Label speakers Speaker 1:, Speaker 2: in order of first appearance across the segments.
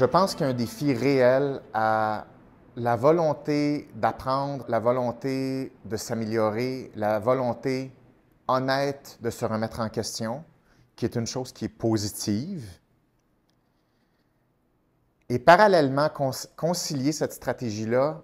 Speaker 1: Je pense qu'il y a un défi réel à la volonté d'apprendre, la volonté de s'améliorer, la volonté honnête de se remettre en question, qui est une chose qui est positive. Et parallèlement, concilier cette stratégie-là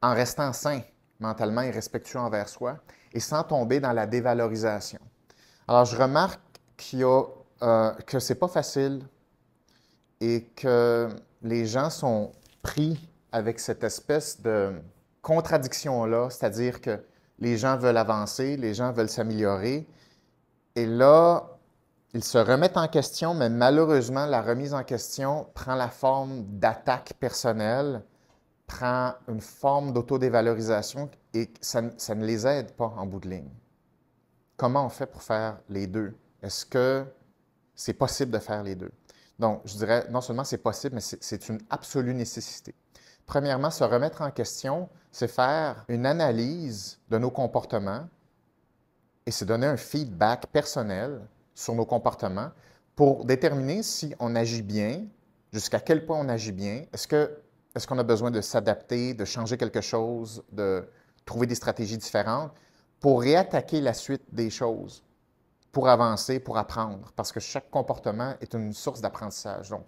Speaker 1: en restant sain mentalement et respectueux envers soi et sans tomber dans la dévalorisation. Alors, je remarque qu'il euh, que ce n'est pas facile et que les gens sont pris avec cette espèce de contradiction-là, c'est-à-dire que les gens veulent avancer, les gens veulent s'améliorer, et là, ils se remettent en question, mais malheureusement, la remise en question prend la forme d'attaque personnelle, prend une forme d'autodévalorisation, et ça, ça ne les aide pas en bout de ligne. Comment on fait pour faire les deux? Est-ce que c'est possible de faire les deux? Donc, je dirais, non seulement c'est possible, mais c'est une absolue nécessité. Premièrement, se remettre en question, c'est faire une analyse de nos comportements et se donner un feedback personnel sur nos comportements pour déterminer si on agit bien, jusqu'à quel point on agit bien. Est-ce qu'on a besoin de s'adapter, de changer quelque chose, de trouver des stratégies différentes pour réattaquer la suite des choses? pour avancer, pour apprendre, parce que chaque comportement est une source d'apprentissage. Donc,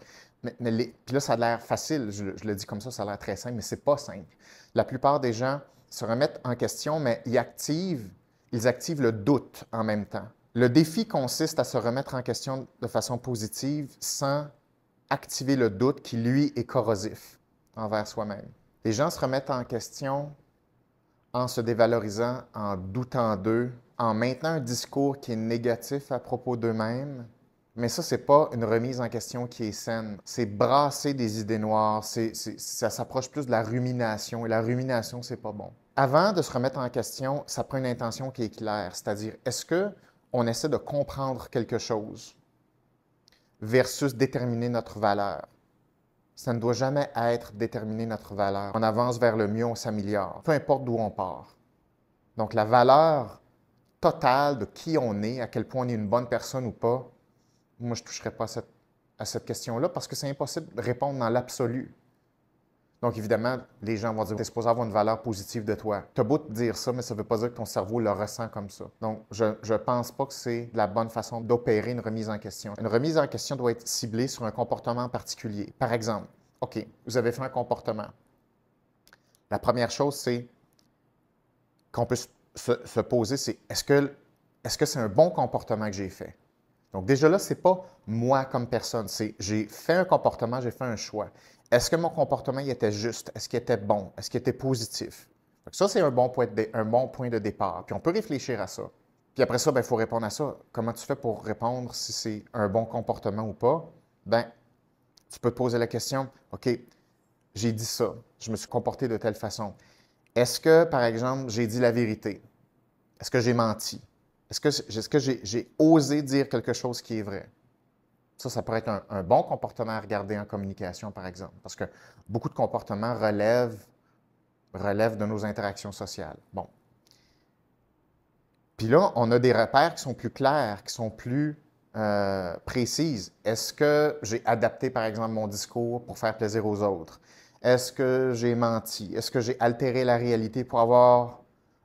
Speaker 1: mais, puis là, ça a l'air facile, je, le dis comme ça, ça a l'air très simple, mais c'est pas simple. La plupart des gens se remettent en question, mais ils activent, ils activent le doute en même temps. Le défi consiste à se remettre en question de façon positive sans activer le doute qui, lui, est corrosif envers soi-même. Les gens se remettent en question en se dévalorisant, en doutant d'eux, en maintenant un discours qui est négatif à propos d'eux-mêmes, mais ça, n'est pas une remise en question qui est saine. C'est brasser des idées noires, c'est, ça s'approche plus de la rumination, et la rumination, c'est pas bon. Avant de se remettre en question, ça prend une intention qui est claire, c'est-à-dire, est-ce que on essaie de comprendre quelque chose versus déterminer notre valeur? Ça ne doit jamais être déterminer notre valeur. On avance vers le mieux, on s'améliore, peu importe d'où on part. Donc la valeur total de qui on est, à quel point on est une bonne personne ou pas, moi, je ne toucherai pas à cette, question-là parce que c'est impossible de répondre dans l'absolu. Donc, évidemment, les gens vont dire Tu es supposé avoir une valeur positive de toi. Tu as beau te dire ça, mais ça ne veut pas dire que ton cerveau le ressent comme ça. Donc, je ne pense pas que c'est la bonne façon d'opérer une remise en question. Une remise en question doit être ciblée sur un comportement particulier. Par exemple, OK, vous avez fait un comportement. La première chose, c'est qu'on peut se, poser, c'est est-ce que ce c'est un bon comportement que j'ai fait? Donc déjà là, ce n'est pas moi comme personne, c'est j'ai fait un comportement, j'ai fait un choix. Est-ce que mon comportement était juste? Est-ce qu'il était bon? Est-ce qu'il était positif? ça, c'est un, bon un, bon point de départ. Puis on peut réfléchir à ça. Puis après ça, il ben, faut répondre à ça. Comment tu fais pour répondre si c'est un bon comportement ou pas? Ben, tu peux te poser la question, OK, j'ai dit ça, je me suis comporté de telle façon. Est-ce que, par exemple, j'ai dit la vérité? Est-ce que j'ai menti? Est-ce que, j'ai osé dire quelque chose qui est vrai? Ça, ça pourrait être un, bon comportement à regarder en communication, par exemple, parce que beaucoup de comportements relèvent, de nos interactions sociales. Bon. Puis là, on a des repères qui sont plus clairs, qui sont plus euh, précises. Est-ce que j'ai adapté, par exemple, mon discours pour faire plaisir aux autres? Est-ce que j'ai menti? Est-ce que j'ai altéré la réalité pour avoir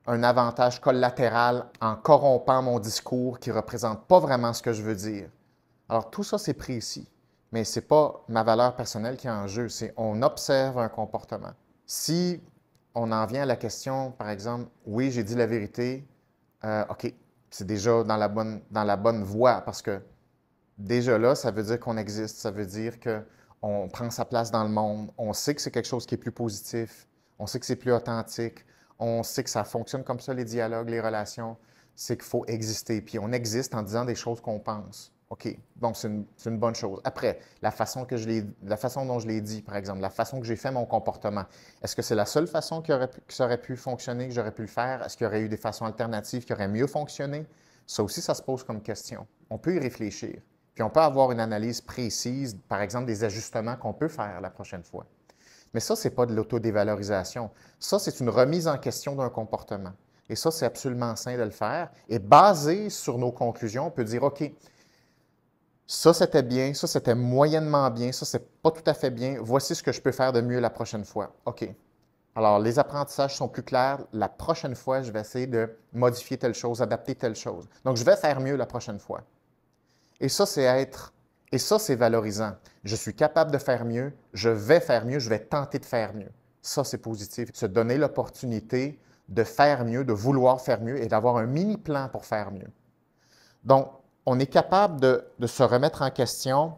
Speaker 1: un avantage collatéral en corrompant mon discours qui ne représente pas vraiment ce que je veux dire? Alors tout ça, c'est précis, mais ce n'est pas ma valeur personnelle qui est en jeu, c'est on observe un comportement. Si on en vient à la question, par exemple, oui, j'ai dit la vérité, euh, OK, c'est déjà dans la, bonne, dans la bonne voie parce que déjà là, ça veut dire qu'on existe, ça veut dire que on prend sa place dans le monde, on sait que c'est quelque chose qui est plus positif, on sait que c'est plus authentique, on sait que ça fonctionne comme ça, les dialogues, les relations, c'est qu'il faut exister. Puis on existe en disant des choses qu'on pense. OK, Donc c'est une, bonne chose. Après, la façon, que je la façon dont je l'ai dit, par exemple, la façon que j'ai fait mon comportement, est-ce que c'est la seule façon qui aurait, que ça aurait pu fonctionner, que j'aurais pu le faire? Est-ce qu'il y aurait eu des façons alternatives qui auraient mieux fonctionné? Ça aussi, ça se pose comme question. On peut y réfléchir. Puis on peut avoir une analyse précise, par exemple des ajustements qu'on peut faire la prochaine fois. Mais ça, ce n'est pas de l'autodévalorisation. Ça, c'est une remise en question d'un comportement. Et ça, c'est absolument sain de le faire. Et basé sur nos conclusions, on peut dire, OK, ça, c'était bien, ça, c'était moyennement bien, ça, c'est pas tout à fait bien. Voici ce que je peux faire de mieux la prochaine fois. OK. Alors, les apprentissages sont plus clairs. La prochaine fois, je vais essayer de modifier telle chose, adapter telle chose. Donc, je vais faire mieux la prochaine fois. Et ça, c'est être. Et ça, c'est valorisant. Je suis capable de faire mieux, je vais faire mieux, je vais tenter de faire mieux. Ça, c'est positif. Se donner l'opportunité de faire mieux, de vouloir faire mieux et d'avoir un mini-plan pour faire mieux. Donc, on est capable de, se remettre en question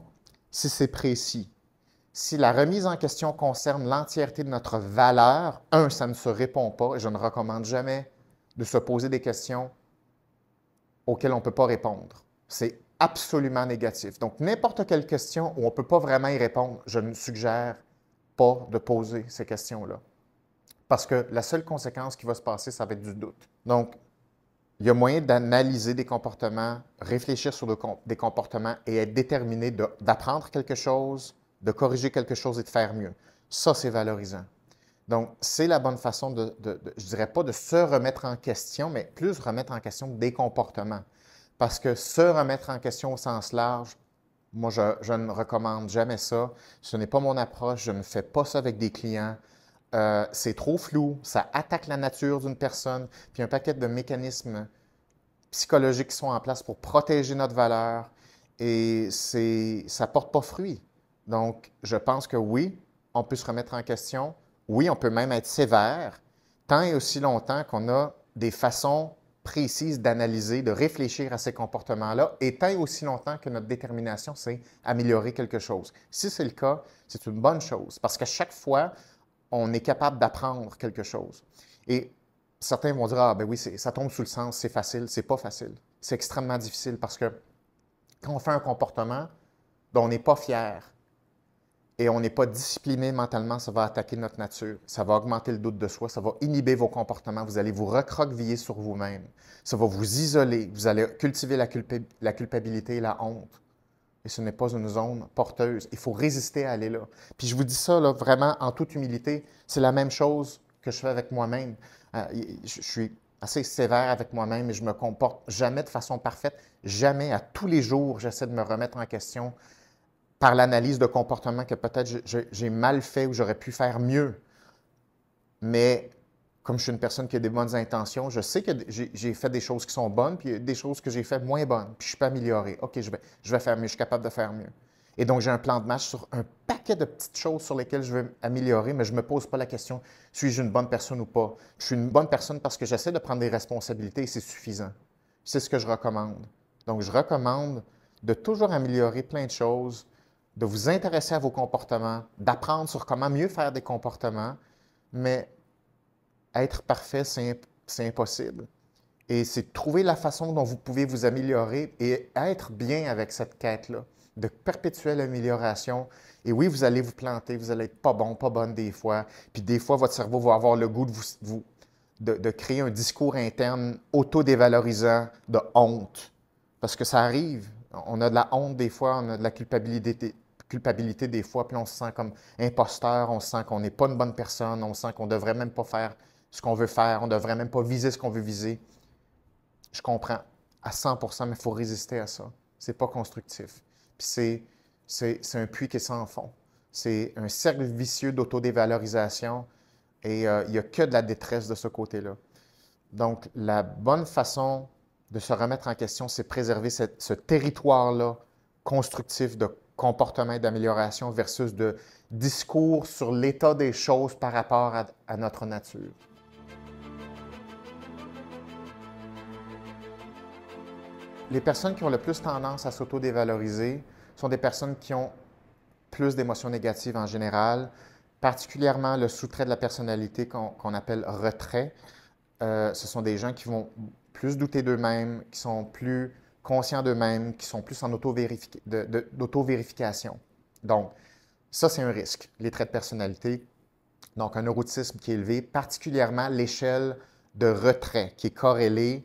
Speaker 1: si c'est précis. Si la remise en question concerne l'entièreté de notre valeur, un, ça ne se répond pas et je ne recommande jamais de se poser des questions auxquelles on ne peut pas répondre. C'est absolument négatif. Donc, n'importe quelle question où on ne peut pas vraiment y répondre, je ne suggère pas de poser ces questions-là. Parce que la seule conséquence qui va se passer, ça va être du doute. Donc, il y a moyen d'analyser des comportements, réfléchir sur des comportements et être déterminé d'apprendre quelque chose, de corriger quelque chose et de faire mieux. Ça, c'est valorisant. Donc, c'est la bonne façon de, je ne dirais pas de se remettre en question, mais plus remettre en question des comportements. Parce que se remettre en question au sens large, moi, je, ne recommande jamais ça. Ce n'est pas mon approche. Je ne fais pas ça avec des clients. Euh, c'est trop flou. Ça attaque la nature d'une personne. Puis un paquet de mécanismes psychologiques qui sont en place pour protéger notre valeur. Et ça ne porte pas fruit. Donc, je pense que oui, on peut se remettre en question. Oui, on peut même être sévère tant et aussi longtemps qu'on a des façons précise d'analyser, de réfléchir à ces comportements-là, et tant aussi longtemps que notre détermination, c'est améliorer quelque chose. Si c'est le cas, c'est une bonne chose, parce qu'à chaque fois, on est capable d'apprendre quelque chose. Et certains vont dire, ah ben oui, ça tombe sous le sens, c'est facile, c'est pas facile. C'est extrêmement difficile parce que quand on fait un comportement dont on n'est pas fier, et on n'est pas discipliné mentalement, ça va attaquer notre nature, ça va augmenter le doute de soi, ça va inhiber vos comportements, vous allez vous recroqueviller sur vous-même, ça va vous isoler, vous allez cultiver la, culpabilité et la honte. Et ce n'est pas une zone porteuse. Il faut résister à aller là. Puis je vous dis ça vraiment en toute humilité, c'est la même chose que je fais avec moi-même. Euh, je suis assez sévère avec moi-même et je me comporte jamais de façon parfaite, jamais. À tous les jours, j'essaie de me remettre en question par l'analyse de comportement que peut-être j'ai mal fait ou j'aurais pu faire mieux. Mais comme je suis une personne qui a des bonnes intentions, je sais que j'ai fait des choses qui sont bonnes, puis des choses que j'ai fait moins bonnes, puis je suis pas amélioré. OK, je vais, je vais faire mieux, je suis capable de faire mieux. Et donc, j'ai un plan de match sur un paquet de petites choses sur lesquelles je veux améliorer, mais je ne me pose pas la question suis-je une bonne personne ou pas Je suis une bonne personne parce que j'essaie de prendre des responsabilités et c'est suffisant. C'est ce que je recommande. Donc, je recommande de toujours améliorer plein de choses, de vous intéresser à vos comportements, d'apprendre sur comment mieux faire des comportements, mais être parfait, c'est impossible. Et c'est trouver la façon dont vous pouvez vous améliorer et être bien avec cette quête-là, de perpétuelle amélioration. Et oui, vous allez vous planter, vous allez être pas bon, pas bonne des fois. Puis des fois, votre cerveau va avoir le goût de, vous, de, de créer un discours interne autodévalorisant de honte. Parce que ça arrive. On a de la honte des fois, on a de la culpabilité, culpabilité des fois, puis on se sent comme imposteur, on sent qu'on n'est pas une bonne personne, on sent qu'on ne devrait même pas faire ce qu'on veut faire, on ne devrait même pas viser ce qu'on veut viser. Je comprends à 100 mais il faut résister à ça. C'est pas constructif. Puis c'est un puits qui est sans fond. C'est un cercle vicieux d'autodévalorisation et euh, il n'y a que de la détresse de ce côté-là. Donc, la bonne façon de se remettre en question, c'est préserver ce territoire-là constructif de comportement d'amélioration versus de discours sur l'état des choses par rapport à, notre nature. Les personnes qui ont le plus tendance à s'auto-dévaloriser sont des personnes qui ont plus d'émotions négatives en général, particulièrement le sous-trait de la personnalité qu'on appelle retrait. Euh, ce sont des gens qui vont plus douter d'eux-mêmes, qui sont plus conscients d'eux-mêmes, qui sont plus en auto-vérification. Donc, ça, c'est un risque, les traits de personnalité. Donc, un neurotisme qui est élevé, particulièrement l'échelle de retrait qui est corrélée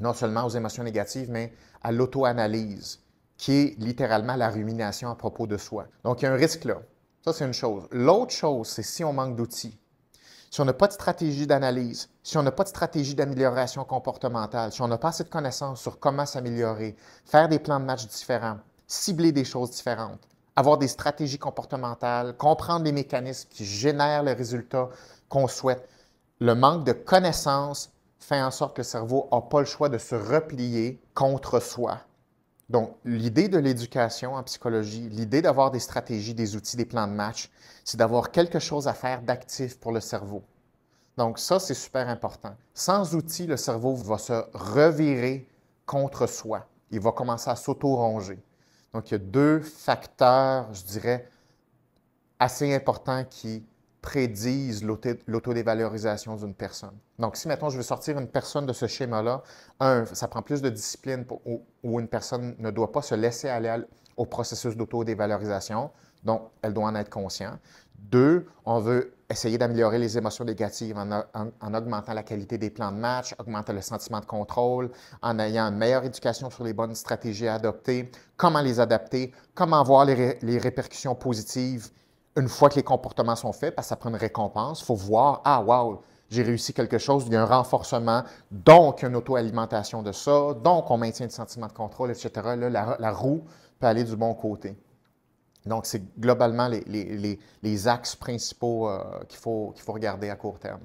Speaker 1: non seulement aux émotions négatives, mais à l'auto-analyse, qui est littéralement la rumination à propos de soi. Donc, il y a un risque là. Ça, c'est une chose. L'autre chose, c'est si on manque d'outils si on n'a pas de stratégie d'analyse, si on n'a pas de stratégie d'amélioration comportementale, si on n'a pas assez de connaissances sur comment s'améliorer, faire des plans de match différents, cibler des choses différentes, avoir des stratégies comportementales, comprendre les mécanismes qui génèrent le résultat qu'on souhaite, le manque de connaissances fait en sorte que le cerveau n'a pas le choix de se replier contre soi donc, l'idée de l'éducation en psychologie, l'idée d'avoir des stratégies, des outils, des plans de match, c'est d'avoir quelque chose à faire d'actif pour le cerveau. Donc, ça, c'est super important. Sans outils, le cerveau va se revirer contre soi. Il va commencer à s'auto-ronger. Donc, il y a deux facteurs, je dirais, assez importants qui prédisent l'auto-dévalorisation d'une personne. Donc, si, maintenant je veux sortir une personne de ce schéma-là, un, ça prend plus de discipline où, une personne ne doit pas se laisser aller au processus d'auto-dévalorisation, donc elle doit en être consciente. Deux, on veut essayer d'améliorer les émotions négatives en, augmentant la qualité des plans de match, augmentant le sentiment de contrôle, en ayant une meilleure éducation sur les bonnes stratégies à adopter, comment les adapter, comment voir les répercussions positives une fois que les comportements sont faits, parce que ça prend une récompense, il faut voir, ah, wow, j'ai réussi quelque chose, il y a un renforcement, donc une auto-alimentation de ça, donc on maintient le sentiment de contrôle, etc. Là, la, roue peut aller du bon côté. Donc, c'est globalement les, axes principaux euh, qu'il faut, qu'il faut regarder à court terme.